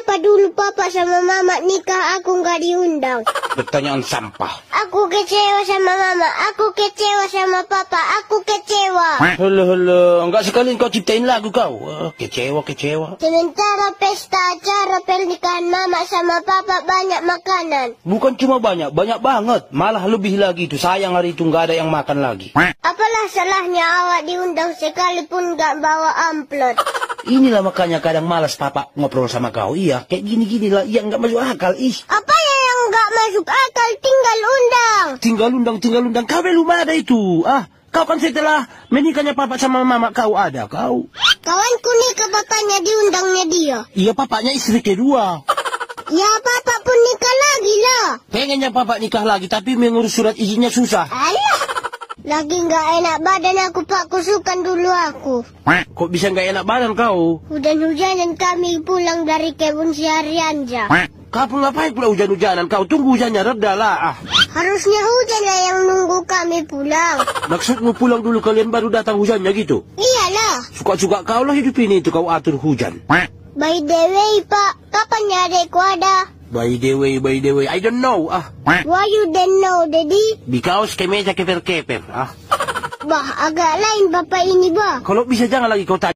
Kenapa dulu papa sama mama nikah aku nggak diundang? Pertanyaan sampah. Aku kecewa sama mama, aku kecewa sama papa, aku kecewa. Halo halo, enggak sekali kau ciptain lagu kau. Eh, kecewa kecewa. Sementara pesta acara pernikahan mama sama papa banyak makanan. Bukan cuma banyak, banyak banget. Malah lebih lagi itu. Sayang hari itu nggak ada yang makan lagi. Apalah salahnya awak diundang sekalipun nggak bawa amplop. Inilah makanya kadang malas papa ngobrol sama kau. Iya, kayak gini-gini lah. Yang nggak masuk akal, ih. Apa ya yang nggak masuk akal? Tinggal undang. Tinggal undang, tinggal undang. Kau belum ada itu. Ah, kau kan setelah menikahnya papa sama mama kau ada, kau. Kawan ku nikah bapaknya diundangnya dia. Iya, papanya istri kedua. ya, papa pun nikah lagi lah. Pengennya papa nikah lagi, tapi mengurus surat izinnya susah. Lagi enggak enak badan aku pak kusukan dulu aku. Kok bisa enggak enak badan kau? Hujan-hujanan kami pulang dari kebun siarian ja. Kau ngapain pula hujan-hujanan kau? Tunggu hujannya reda lah. Ah. Harusnya hujannya lah yang nunggu kami pulang. Maksudmu pulang dulu kalian baru datang hujannya gitu? Iyalah. Suka-suka kau lah hidup ini itu kau atur hujan. Baik the pak, kapan nyari ku ada? By the way, by the way, I don't know, ah. Why you don't know, Daddy? Because kami sa keper-keper, ah. Bah, agak lain bapak ini, bah. Kalau bisa jangan lagi kau tanya.